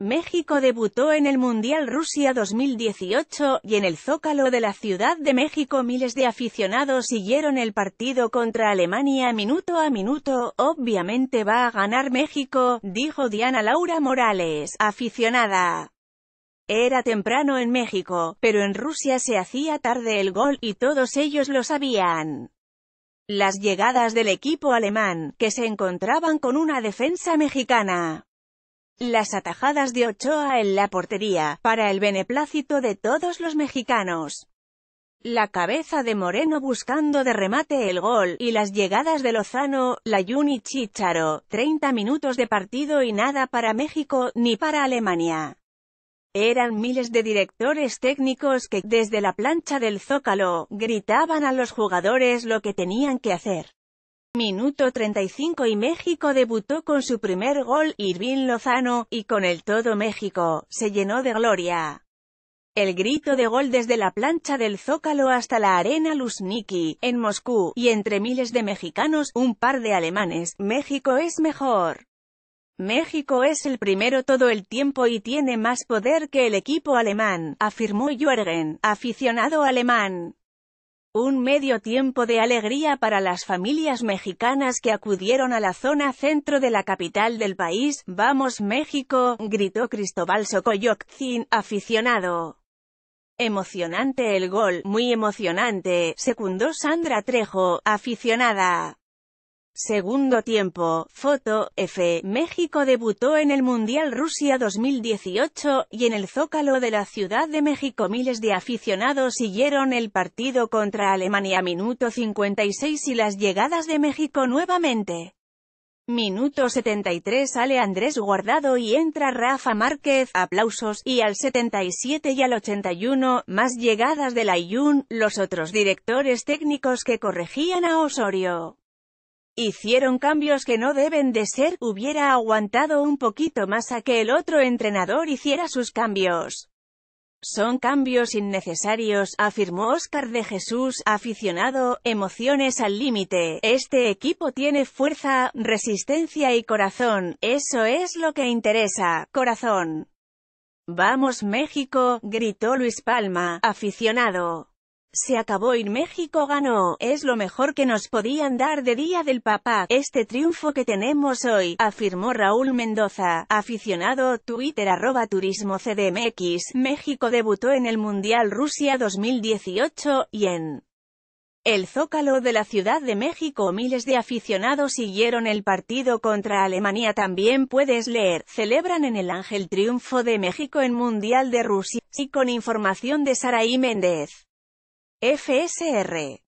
México debutó en el Mundial Rusia 2018, y en el Zócalo de la Ciudad de México miles de aficionados siguieron el partido contra Alemania minuto a minuto, obviamente va a ganar México, dijo Diana Laura Morales, aficionada. Era temprano en México, pero en Rusia se hacía tarde el gol, y todos ellos lo sabían. Las llegadas del equipo alemán, que se encontraban con una defensa mexicana, las atajadas de Ochoa en la portería, para el beneplácito de todos los mexicanos. La cabeza de Moreno buscando de remate el gol, y las llegadas de Lozano, la Juni Chicharo, 30 minutos de partido y nada para México, ni para Alemania. Eran miles de directores técnicos que, desde la plancha del Zócalo, gritaban a los jugadores lo que tenían que hacer. Minuto 35 y México debutó con su primer gol, Irvin Lozano, y con el todo México, se llenó de gloria. El grito de gol desde la plancha del Zócalo hasta la arena Luzhniki, en Moscú, y entre miles de mexicanos, un par de alemanes, México es mejor. México es el primero todo el tiempo y tiene más poder que el equipo alemán, afirmó Juergen, aficionado alemán. Un medio tiempo de alegría para las familias mexicanas que acudieron a la zona centro de la capital del país. ¡Vamos México! gritó Cristóbal Socoyoczin, aficionado. Emocionante el gol, muy emocionante, secundó Sandra Trejo, aficionada. Segundo tiempo, foto, F. México debutó en el Mundial Rusia 2018, y en el Zócalo de la Ciudad de México miles de aficionados siguieron el partido contra Alemania minuto 56 y las llegadas de México nuevamente. Minuto 73 sale Andrés Guardado y entra Rafa Márquez, aplausos, y al 77 y al 81, más llegadas de la los otros directores técnicos que corregían a Osorio. Hicieron cambios que no deben de ser, hubiera aguantado un poquito más a que el otro entrenador hiciera sus cambios. Son cambios innecesarios, afirmó Oscar de Jesús, aficionado, emociones al límite. Este equipo tiene fuerza, resistencia y corazón, eso es lo que interesa, corazón. Vamos México, gritó Luis Palma, aficionado. Se acabó y México ganó, es lo mejor que nos podían dar de Día del Papá, este triunfo que tenemos hoy, afirmó Raúl Mendoza, aficionado, Twitter arroba turismo CDMX, México debutó en el Mundial Rusia 2018, y en el Zócalo de la Ciudad de México miles de aficionados siguieron el partido contra Alemania también puedes leer, celebran en el Ángel Triunfo de México en Mundial de Rusia, y con información de Saraí Méndez. FSR